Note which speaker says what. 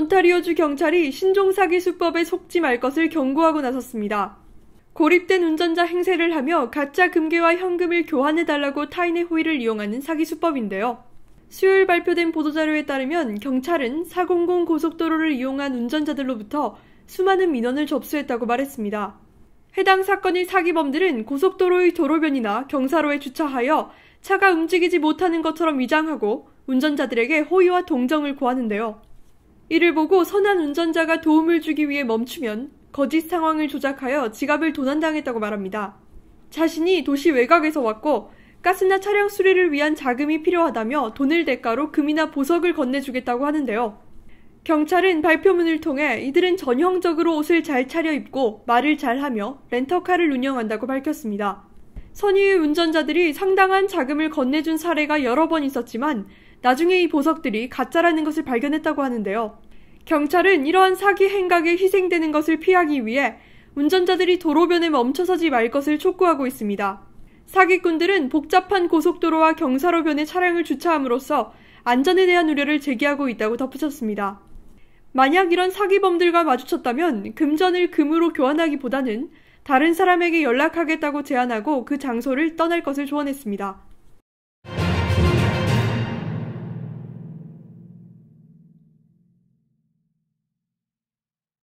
Speaker 1: 온타리오주 경찰이 신종 사기 수법에 속지 말 것을 경고하고 나섰습니다. 고립된 운전자 행세를 하며 가짜 금괴와 현금을 교환해달라고 타인의 호의를 이용하는 사기 수법인데요. 수요일 발표된 보도자료에 따르면 경찰은 400 고속도로를 이용한 운전자들로부터 수많은 민원을 접수했다고 말했습니다. 해당 사건의 사기범들은 고속도로의 도로변이나 경사로에 주차하여 차가 움직이지 못하는 것처럼 위장하고 운전자들에게 호의와 동정을 구하는데요. 이를 보고 선한 운전자가 도움을 주기 위해 멈추면 거짓 상황을 조작하여 지갑을 도난당했다고 말합니다. 자신이 도시 외곽에서 왔고 가스나 차량 수리를 위한 자금이 필요하다며 돈을 대가로 금이나 보석을 건네주겠다고 하는데요. 경찰은 발표문을 통해 이들은 전형적으로 옷을 잘 차려입고 말을 잘하며 렌터카를 운영한다고 밝혔습니다. 선의의 운전자들이 상당한 자금을 건네준 사례가 여러 번 있었지만 나중에 이 보석들이 가짜라는 것을 발견했다고 하는데요. 경찰은 이러한 사기 행각에 희생되는 것을 피하기 위해 운전자들이 도로변에 멈춰서지 말 것을 촉구하고 있습니다. 사기꾼들은 복잡한 고속도로와 경사로변에 차량을 주차함으로써 안전에 대한 우려를 제기하고 있다고 덧붙였습니다. 만약 이런 사기범들과 마주쳤다면 금전을 금으로 교환하기보다는 다른 사람에게 연락하겠다고 제안하고 그 장소를 떠날 것을 조언했습니다.